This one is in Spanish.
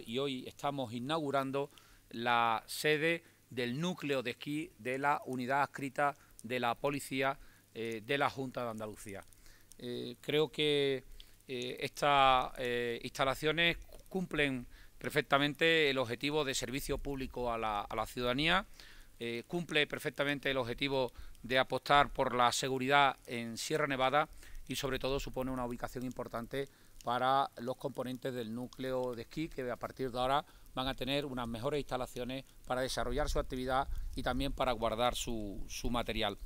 Y hoy estamos inaugurando la sede del núcleo de esquí de la unidad adscrita de la policía eh, de la Junta de Andalucía. Eh, creo que eh, estas instalaciones cumplen perfectamente el objetivo de servicio público a la, a la ciudadanía, cumple perfectamente el objetivo de apostar por la seguridad en Sierra Nevada y sobre todo supone una ubicación importante para los componentes del núcleo de esquí que a partir de ahora van a tener unas mejores instalaciones para desarrollar su actividad y también para guardar su, su material.